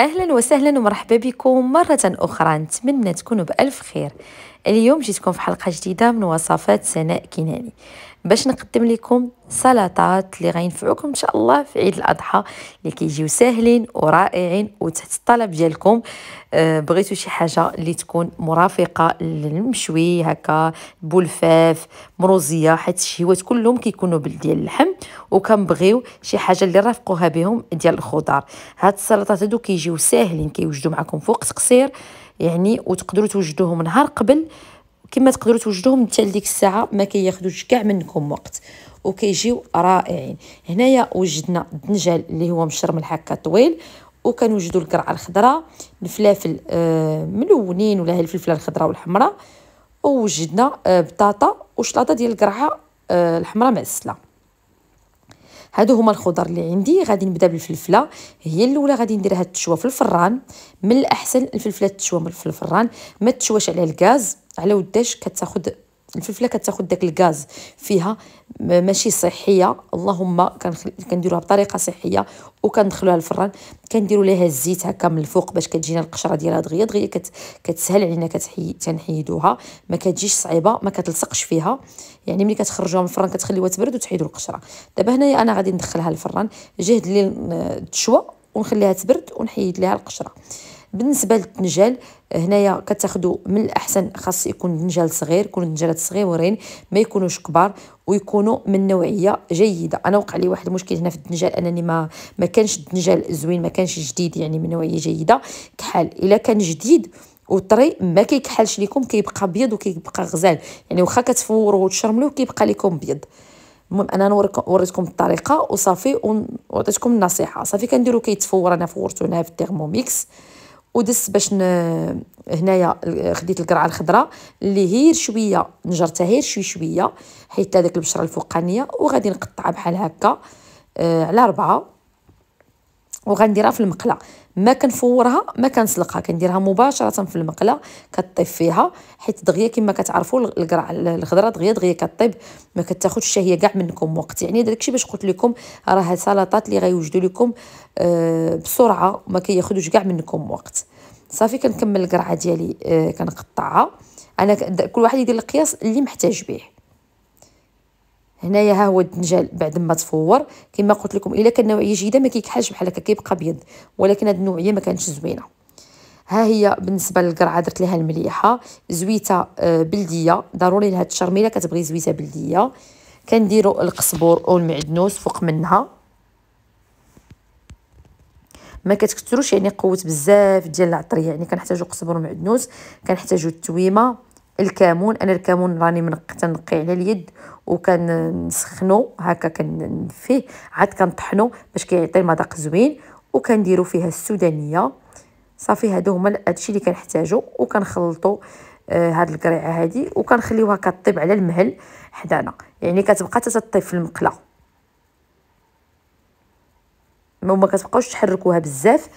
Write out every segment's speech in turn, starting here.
اهلا وسهلا ومرحبا بكم مره اخرى نتمنى تكونوا بالف خير اليوم جيتكم في حلقه جديده من وصفات سناء كناني باش نقدم لكم سلطات اللي غينفعوكم ان شاء الله في عيد الاضحى اللي كيجيو ساهلين ورائعين وتحت الطلب ديالكم أه بغيتو شي حاجه اللي تكون مرافقه للمشوي هكا بولفاف مروزيه حيت الشهوات كلهم كيكونوا ديال اللحم وكنبغيو شي حاجه اللي رافقوها بهم ديال الخضار هاد السلطات هادو كيجيو ساهلين كيوجدوا معكم فوق قصير يعني وتقدروا توجدوهم نهار قبل كما تقدروا توجدوهم حتى لديك الساعه ما كياخذوش كاع منكم وقت وكيجيو رائعين هنايا وجدنا الدنجال اللي هو مشرمل هكا طويل وكنوجدوا القرعه الخضراء الفلافل آه ملونين ولا الفلفله الخضراء والحمراء ووجدنا آه بطاطا وشلاطه ديال القرعه آه الحمراء مع السله هادو هما الخضر اللي عندي غادي نبدا بالفلفله هي الاولى غادي نديرها تشوى في الفران من الاحسن الفلفله تشوى في الفران ما تشواش على الغاز على وداش كتاخد الفلفله كتاخد داك الغاز فيها ماشي صحيه اللهم كنديروها بطريقه صحيه وكندخلوها الفران كنديروا ليها الزيت هكا من الفوق باش كتجينا القشره ديالها دغيا دغيا كت كتسهل علينا كتحي تنحيدوها ما كتجيش صعيبه ما كتلصقش فيها يعني ملي كتخرجوها من الفران كتخليوها تبرد وتحيدوا القشره دابا هنايا انا غادي ندخلها الفران جهد لي تشوى ونخليها تبرد ونحيد لها القشره بالنسبه للدنجال هنايا كتاخذوا من الاحسن خاص يكون دنجال صغير يكون دنجالات صغيورين ما يكونوش كبار ويكونوا من نوعيه جيده انا وقع لي واحد المشكل هنا في الدنجال انني ما ما كانش الدنجال زوين ما كانش جديد يعني من نوعيه جيده كحال الا كان جديد وطري ما كيكحلش ليكم كيبقى بيض وكيبقى غزال يعني واخا كتفوروا وتشرملوا كيبقى ليكم بيض المهم انا وريتكم الطريقه وصافي وعطيتكم النصيحه صافي كنديرو كيتفور انا فورتو هنا في التيرموميكس ودس باش ن... هنايا خديت القرعه الخضراء اللي هير شويه نجرتها هير شوي شويه حيت هذاك البشره الفوقانيه وغادي نقطعها بحال هكا آه على ربعه وغنديرها في المقله ما كنفورها ما كنسلقها كنديرها مباشره في المقله كطيب فيها حيت دغيا كما كتعرفوا الخضره دغيا دغيا كطيب ما كتاخذش حتى هي كاع منكم وقت يعني داكشي باش قلت لكم راه سلطات اللي غيوجدوا لكم آه بسرعه ما كياخذوش كاع منكم وقت صافي كنكمل القرعه ديالي آه كنقطعها انا كل واحد يدير القياس اللي محتاج به هنايا ها هو الدنجال بعد ما تفور كما قلت لكم الا كان نوعيه جيده ما كيكحلش بحال هكا كيبقى بيض ولكن هاد النوعيه ما كانتش زوينه ها هي بالنسبه للقرعه درت لها المليحه زويته آه، بلديه ضروري لها الشرميله كتبغي زويته بلديه كنديروا القزبور او المعدنوس فوق منها ما كتكثروش يعني قوت بزاف ديال العطريه يعني كنحتاجو قزبر ومعدنوس كنحتاجو التويمه الكمون انا الكمون راني من تنقي على اليد وكنسخنو هكا كنفيه عاد كنطحنو باش كيعطي مذاق زوين وكنديرو فيها السودانيه صافي هادو هما هادشي اللي كنحتاجو وكنخلطو آه، هاد القريعه هادي وكنخليوها كطيب على المهل حدانا يعني كتبقى حتى تطيب في المقله ما كتبقاوش تحركوها بزاف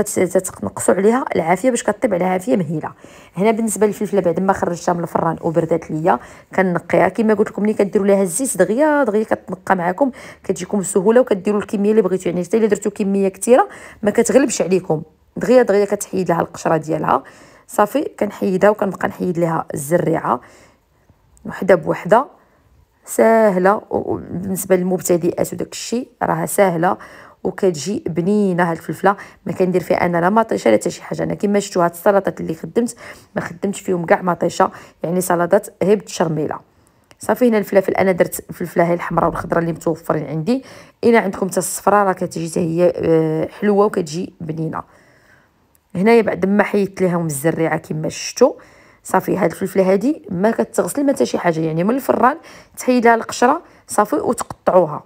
وكتنقصوا عليها العافيه باش كطيب على عافيه مهيله هنا بالنسبه للفلفله بعد ما خرجتها من الفران وبردات ليا كنقيها كما قلت لكم ملي كديروا لها الزيت دغيا دغيا كتنقى معكم كتجيكم بسهوله وكديروا الكميه اللي بغيتو يعني حتى الا درتو كميه كثيره ما كتغلبش عليكم دغيا دغيا كتحيد لها القشره ديالها صافي كنحيدها وكنبقى نحيد لها الزريعه وحده بوحده ساهله بالنسبه للمبتدئات وداك الشيء راها ساهله وكتجي بنينه هاد الفلفله ما كندير فيها انا لا مطيشه لا حتى شي حاجه انا كما شفتوا هاد السلطات اللي خدمت ما خدمتش فيهم كاع مطيشه يعني سلطات غير بالشرميله صافي هنا الفلافل انا درت الفلفله هي الحمراء والخضراء اللي متوفرين عندي الا عندكم حتى الصفراء راه كتجي هي آه، حلوه وكتجي بنينه هنايا بعد ما حيدت ليهم الزريعه كما شفتوا صافي هاد الفلفله هادي ما كتغسل ما حتى شي حاجه يعني من الفران تحيد لها القشره صافي وتقطعوها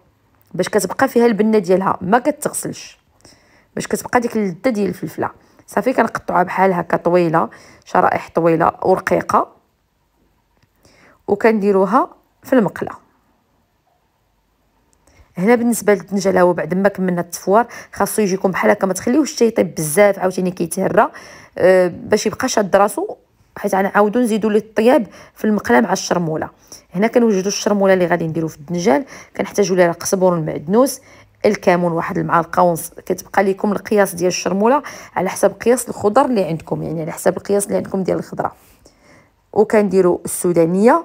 باش كتبقى فيها البنه ديالها ما كتغسلش باش كتبقى ديك اللذه ديال الفلفله صافي كنقطعها بحال هكا طويله شرائح طويله ورقيقه وكنديروها في المقله هنا بالنسبه للدنجله هو بعد ما كملنا التفوار خاصو يجيكم بحال هكا ما تخليوهش حتى يطيب بزاف عاوتاني كيتهرى أه، باش يبقى شاد راسو حيت غنعاودو نزيدو ليه الطياب في المقله مع الشرموله هنا كنوجدو الشرموله اللي غادي نديرو في الدنجال كنحتاجو ليها القزبر والمعدنوس الكمون واحد المعلقه ونص كتبقى لكم القياس ديال الشرموله على حسب قياس الخضر اللي عندكم يعني على حسب القياس اللي عندكم ديال الخضره وكنديرو السودانيه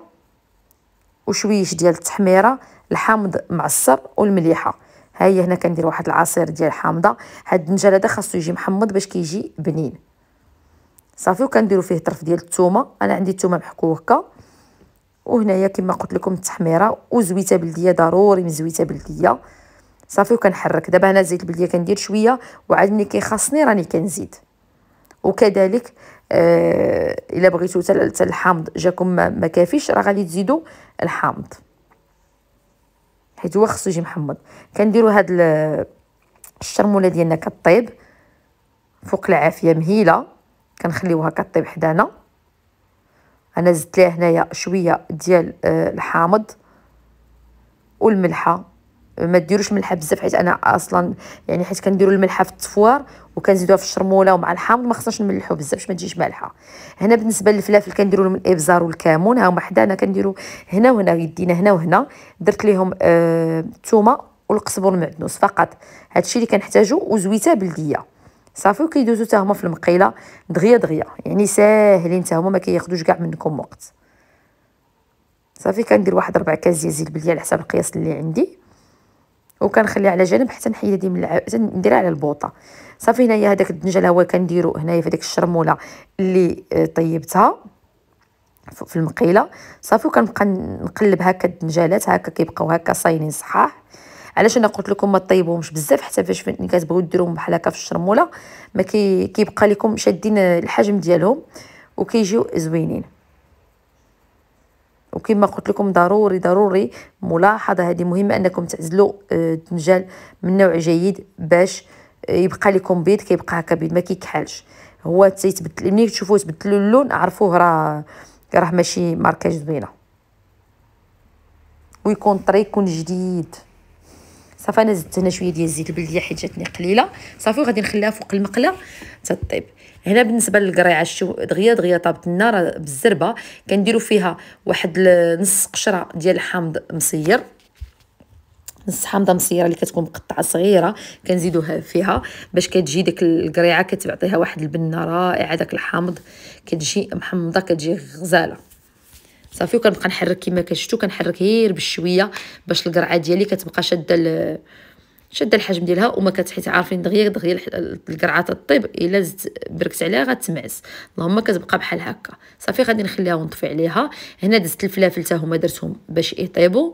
وشويش ديال التحميره الحامض معصر والمليحه ها هي هنا كندير واحد العصير ديال الحامضه هاد الدنجال هذا خاصو يجي محمض باش كيجي بنين صافي وكنديروا فيه طرف ديال الثومه انا عندي الثومه محكوه هكا وهنايا كما قلت لكم التحميره وزويته بلديه ضروري مزويته بلديه صافي وكنحرك دابا انا زيت البلديه كندير شويه وعاد ملي كيخاصني راني كنزيد وكذلك آه الا بغيتو حتى الحامض جاكم ما كافيش راه غادي تزيدوا الحامض حيت هو خصو يجي محمض كنديروا هاد الشرموله ديالنا كطيب فوق العافيه مهيله كنخليوها كطيب حدانا انا زدت ليها هنايا شويه ديال آه، الحامض والملحه ما ديروش ملحه بزاف حيت انا اصلا يعني حيت كنديروا الملحه في التفوار وكنزيدوها في الشرموله ومع الحامض ما خصناش نملحو بزاف باش ما تجيش مالحه هنا بالنسبه للفلافل كنديروا لهم الابزار والكمون ها هما حدانا كنديروا هنا وهنا يدينا هنا وهنا درت ليهم الثومه آه والقزبر المعدنوس فقط هادشي اللي كنحتاجو وزويته بلديه صافي وكيدوزو حتى هما في المقيله دغيا دغيا يعني ساهلين حتى هما ما كياخذوش كاع منكم وقت صافي كندير واحد ربع كاس ديال زيت البليه على حساب القياس اللي عندي وكنخليها على جنب حتى نحيد هذه من الع... نديرها على البوطه صافي هنايا هذاك الدنجل هو كنديرو هنايا في هذيك الشرموله اللي آه، طيبتها في المقيله صافي وكنبقى نقلب هكا الدنجالات هكا كيبقاو هكا صاينين صحاح علاش انا قلت لكم ما طيبوهمش بزاف حتى فاش فين كتبغيو ديروهم بحال هكا في الشرموله ما كي كيبقى لكم شادين الحجم ديالهم وكيجيو زوينين وكما قلت لكم ضروري ضروري ملاحظه هذه مهمه انكم تعزلوا آه، الدنجال من نوع جيد باش آه، يبقى لكم بيض كيبقى هكا بيض ما كيكحلش هو تيتبدل ملي تشوفوه تبدلوا اللون عرفوه راه راه ماشي ماركاج زوينه ويكون طري يكون جديد صافي انا زدت هنا شويه ديال الزيت البلديه حيت جاتني قليله صافي وغادي نخليها فوق المقله تطيب هنا بالنسبه للقريعه الشو دغيا دغيا طابت النار بالزربه كنديروا فيها واحد نص قشره ديال الحامض مصير نص حامضه مصيره اللي كتكون مقطعه صغيره كنزيدوها فيها باش كتجي ديك القريعه كتعطيها واحد البنه رائعه داك الحامض كتجي محمضه كتجي غزاله صافي وكنبقى نحرك كما كتشتو كنحرك غير بالشويه باش القرعه ديالي كتبقى شاده شاده الحجم ديالها وما كتحيت عارفين دغيا دغيا القرعه تطيب الا زدت بركت عليها غتمعس اللهم كتبقى بحال هكا صافي غادي نخليها ونطفي عليها هنا دزت الفلافل حتى هما درتهم باش يطيبوا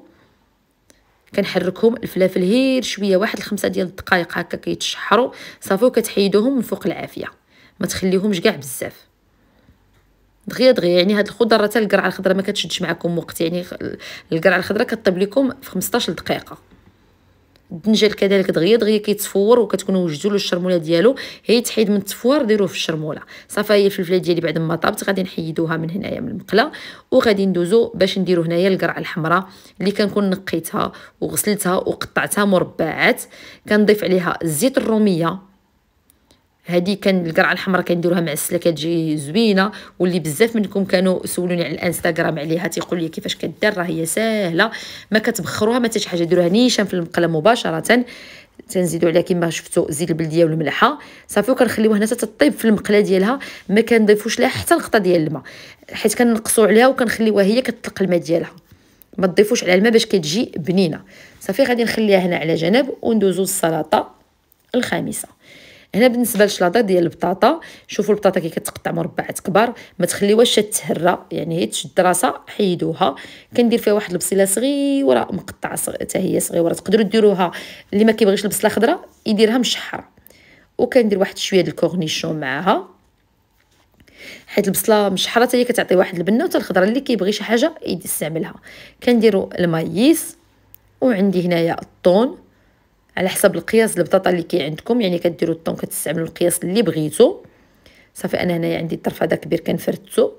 كنحركهم الفلافل غير شويه واحد الخمسة ديال الدقائق هكا كيتشحروا صافي وكتحيدوهم من فوق العافيه ما تخليهمش كاع بزاف دغيا دغيا يعني هاد الخضره حتى القرعه الخضراء ما كتشدش معكم وقت يعني القرعه الخضراء كطيب لكم في 15 دقيقه الدنجال كذلك دغيا دغيا كيتفور وكتكونوا وجدوا له الشرموله ديالو هي تحيد من التفوار ديروه في الشرموله صافي هي الفلفله ديالي بعد ما طابت غادي نحيدوها من هنايا من المقله وغادي ندوزو باش نديرو هنايا القرعه الحمراء اللي كنكون نقيتها وغسلتها وقطعتها مربعات كنضيف عليها الزيت الروميه هادي كان القرعه الحمراء كنديروها مع السله كتجي زوينه واللي بزاف منكم كانوا سولوني على الانستغرام عليها تيقول لي كيفاش كدير راه هي ساهله ما كتبخروها ما حتى حاجه ديروها نيشان في المقله مباشره تنزيدوا عليها كما شفتوا زيت البلديه والملحه صافي وكنخليوها هنا تطيب في المقله ديالها ما كنضيفوش لها حتى نقطه ديال الماء حيت كنقصوا عليها وكنخليوها هي كتطلق الماء ديالها ما تضيفوش على الماء باش كتجي بنينه صافي غادي نخليها هنا على جنب وندوزو للسلطه الخامسه هنا بالنسبه للشلاطه ديال البطاطا شوفوا البطاطا كي كتقطع مربعات كبار ما تخليوهاش تتهرى يعني هي تشد راسها حيدوها كندير فيها واحد البصيله صغيره مقطعه صغ... حتى هي صغيره تقدروا ديروها اللي ما كيبغيش البصله خضراء يديرها مشحره وكندير واحد شويه ديال الكورنيشون معاها حيت البصله مشحره هي كتعطي واحد البنه وتا الخضره اللي كيبغي شي حاجه يستعملها كنديروا المايس وعندي هنايا الطون على حسب القياس البطاطا اللي كاين عندكم يعني كديروا الطون كتستعملوا القياس اللي بغيتو صافي انا هنايا عندي الطرف هذا كبير كنفردتو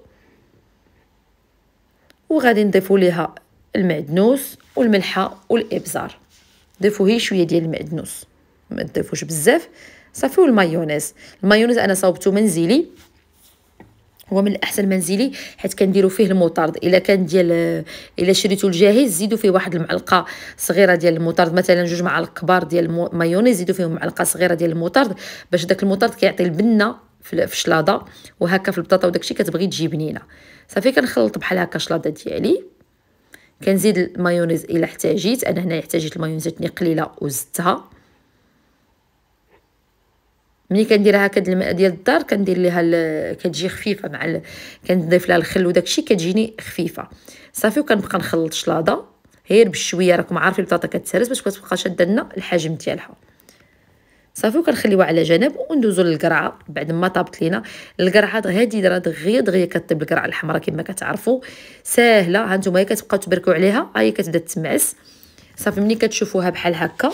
وغادي نضيفوا ليها المعدنوس والملحه والابزار ضيفوا هي شويه ديال المعدنوس ما تضيفوش بزاف صافي والمايونيز المايونيز انا صاوبته منزلي هو من الاحسن منزلي حيت كنديروا فيه المطرد الا كان ديال الا شريتو الجاهز زيدوا فيه واحد المعلقه صغيره ديال المطرد مثلا جوج معالق كبار ديال المايونيز زيدوا فيهم معلقه صغيره ديال المطرد باش داك المطرد كيعطي البنه في الشلاضه وهكا في البطاطا وداكشي كتبغي تجي بنينه صافي كنخلط بحال هكا الشلاضه ديالي كنزيد المايونيز الا احتاجيت انا هنا احتاجيت المايونيز قليله وزدتها ملي كنديرها هكا الماء ديال الدار كندير ليها كتجي خفيفه مع ال... كنضيف لها الخل وداكشي كتجيني خفيفه صافي وكنبقى نخلط شلاضه غير بشويه راكم عارفين البطاطا كتسرس باش كتبقى شاده لنا الحجم ديالها صافي وكنخليوها على جنب وندوزو للقرعه بعد ما طابت لينا القرعه هادي راه دغيا دغيا كطيب القرعه الحمراء كما كتعرفوا ساهله هانتوما هي كتبقاو تبركوا عليها هي كتبدا تمعس صافي ملي كتشوفوها بحال هكا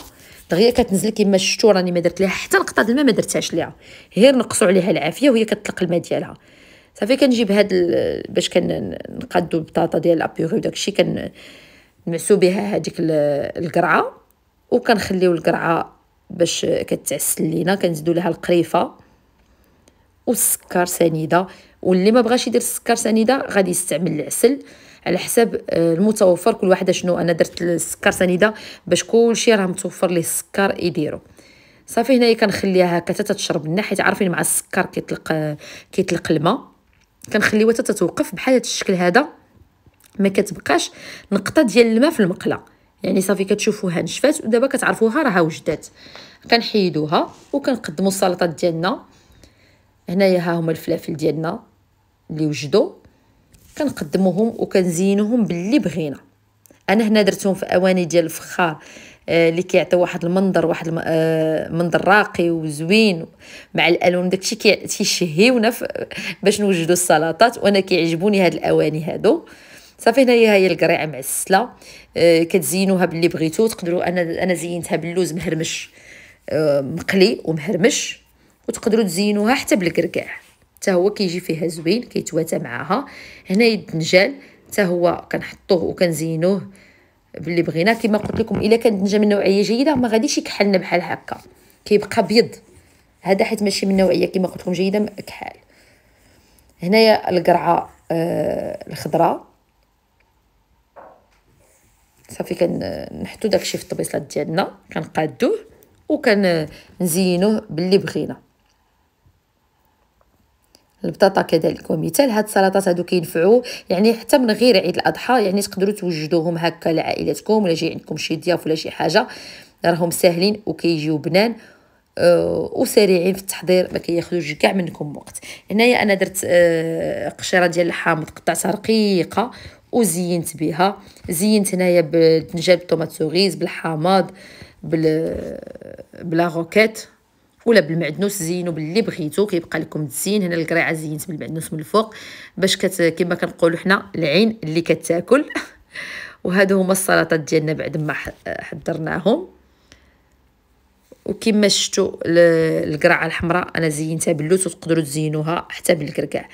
دغيا كتنزل كيما شفتو راني ما درت ليها حتى نقطه الماء ما درتهاش ليها غير نقصوا عليها العافيه وهي كتطلق الماء ديالها صافي كنجيب هاد ال... باش كنقادو البطاطا ديال لابيغي وداكشي كن بها هذيك القرعه وكنخليو القرعه باش كتعسل لينا كنزيدو لها القريفه والسكر سنيده واللي ما بغاش يدير السكر سنيده غادي يستعمل العسل على حساب آه، المتوفر كل واحدة شنو أنا درت السكر سنيدة باش كلشي راه متوفر ليه السكر يديرو صافي هنايا كنخليها هكا حتى تشرب لنا حيت عارفين مع السكر كيطلق كيطلق الماء كنخليوها حتى تتوقف بحال هذا الشكل هذا ما كتبقاش نقطه ديال الماء في المقله يعني صافي كتشوفوها نشفات ودابا كتعرفوها راها وجدات كنحيدوها وكنقدموا السلطات ديالنا هنايا ها هما الفلافل ديالنا اللي وجدوا كنقدموهم وكنزينوهم باللي بغينا انا هنا درتهم في اواني ديال الفخار آه، اللي كيعطي واحد المنظر واحد المنظر آه، راقي وزوين مع الالوان داكشي كيشهيونا باش نوجدوا السلطات وانا كيعجبوني هاد الاواني هادو صافي هنايا هي القريعه مع السله آه، كتزينوها باللي بغيتو تقدروا انا انا زينتها باللوز مهرمش آه مقلي ومهرمش وتقدروا تزينوها حتى بالكركاع حتى هو كيجي فيها زوين كيتواتى معاها هنا الدنجال حتى هو كنحطوه وكنزينوه باللي بغينا كما قلت لكم الا كان الدنجال من نوعيه جيده ما غاديش يكحلنا بحال هكا كيبقى بيض هذا حيت ماشي من نوعيه كما قلت لكم جيده كحال هنايا القرعه آه الخضراء صافي كنحطو داكشي في الطبيصلات ديالنا كنقادوه وكنزينوه باللي بغينا البطاطا كذلك ومثال هاد السلطات هادو كينفعوا يعني حتى من غير عيد الاضحى يعني تقدروا توجدوهم هكا لعائلتكم ولا جاي عندكم شي ضياف ولا شي حاجه راهم ساهلين وكيجيو بنان أه وسريعين في التحضير ما كياخذوش كاع منكم وقت هنايا انا درت أه قشره ديال الحامض قطعتها رقيقه وزينت بها زينت هنايا بالدنجال بالطوماط سوغيز بالحامض بال بلا روكيت ولا بالمعدنوس زينو باللي بغيتو كيبقى لكم تزين هنا القريعه زينت بالمعدنوس من الفوق باش كت... كما كنقولوا حنا العين اللي كتاكل وهادو هما السلطات ديالنا بعد ما حضرناهم وكما شفتوا القرعه الحمراء انا زينتها باللوت وتقدروا تزينوها حتى بالكركاع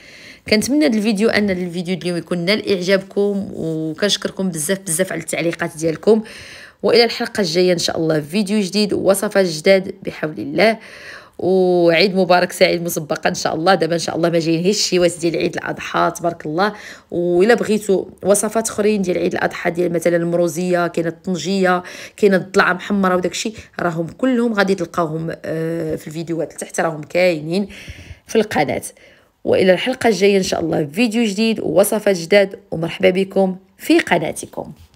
كنتمنى هذا الفيديو ان الفيديو اليوم يكون نال اعجابكم وكنشكركم بزاف بزاف على التعليقات ديالكم والى الحلقه الجايه ان شاء الله فيديو جديد ووصفه جداد بحول الله وعيد مبارك سعيد مسبقا ان شاء الله دابا ان شاء الله ما جايين شي واس ديال عيد الاضحى تبارك الله والا بغيتو وصفات اخرين ديال عيد الاضحى ديال مثلا المروزيه كاينه الطنجيه كاينه الضلعه محمره وداكشي راهم كلهم غادي تلقاوهم آه، في الفيديوهات تحت راهم كاينين في القناه والى الحلقه الجايه ان شاء الله فيديو جديد ووصفات جداد ومرحبا بكم في قناتكم